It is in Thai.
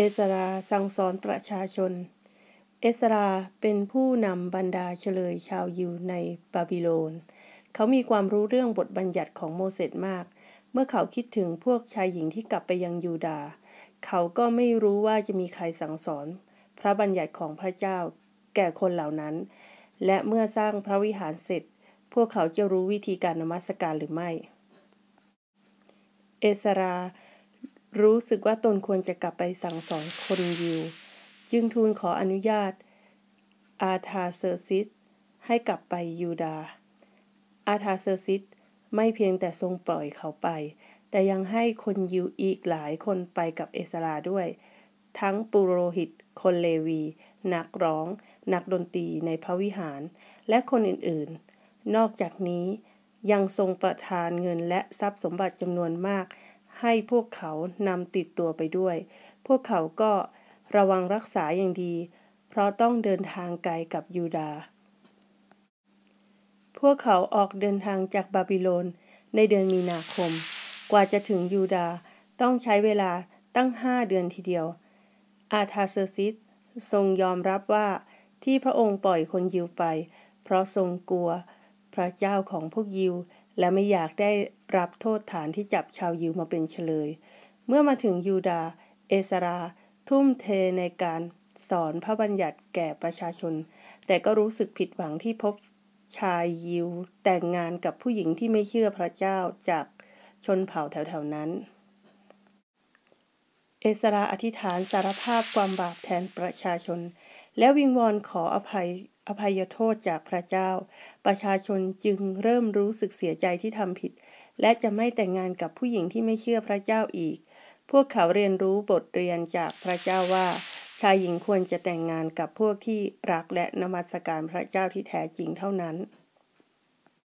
เอสราสั่งสอนประชาชน เอสราเป็นผู้นำบรรดาเฉลยชาวยิวในบาบิโลน เขามีความรู้เรื่องบทบัญญัติของโมเสสมาก เมื่อเขาคิดถึงพวกชายหญิงที่กลับไปยังยูดา เขาก็ไม่รู้ว่าจะมีใครสั่งสอน พระบัญญัติของพระเจ้าแก่คนเหล่านั้น และเมื่อสร้างพระวิหารเสร็จ พวกเขาจะรู้วิธีการนมัสการหรือไม่ เอสรารู้สึกว่าตนควรจะกลับไปสั่งสอนคนยิว จึงทูลขออนุญาตอาธาเซอร์ซิสให้กลับไปยูดา อาธาเซอร์ซิสไม่เพียงแต่ทรงปล่อยเขาไป แต่ยังให้คนยิวอีกหลายคนไปกับเอสราด้วย ทั้งปุโรหิต คนเลวี นักร้อง นักดนตรีในพระวิหาร และคนอื่น ๆ นอกจากนี้ยังทรงประทานเงินและทรัพย์สมบัติจำนวนมากให้พวกเขานำติดตัวไปด้วย พวกเขาก็ระวังรักษาอย่างดี เพราะต้องเดินทางไกลกับยูดา พวกเขาออกเดินทางจากบาบิโลนในเดือนมีนาคม กว่าจะถึงยูดาต้องใช้เวลาตั้งห้าเดือนทีเดียว อาทาเซอร์ซิสทรงยอมรับว่าที่พระองค์ปล่อยคนยิวไป เพราะทรงกลัวพระเจ้าของพวกยิวและไม่อยากได้รับโทษฐานที่จับชาวยิวมาเป็นเฉลย เมื่อมาถึงยูดา เอสรา ทุ่มเทในการสอนพระบัญญัติแก่ประชาชน แต่ก็รู้สึกผิดหวังที่พบชายยิวแต่งงานกับผู้หญิงที่ไม่เชื่อพระเจ้าจากชนเผ่าแถวๆนั้นเอสราอธิษฐานสารภาพความบาปแทนประชาชน และวิงวอนขออภัยอภัยโทษจากพระเจ้า ประชาชนจึงเริ่มรู้สึกเสียใจที่ทำผิดและจะไม่แต่งงานกับผู้หญิงที่ไม่เชื่อพระเจ้าอีก พวกเขาเรียนรู้บทเรียนจากพระเจ้าว่า ชายหญิงควรจะแต่งงานกับพวกที่รักและนมัสการพระเจ้าที่แท้จริงเท่านั้น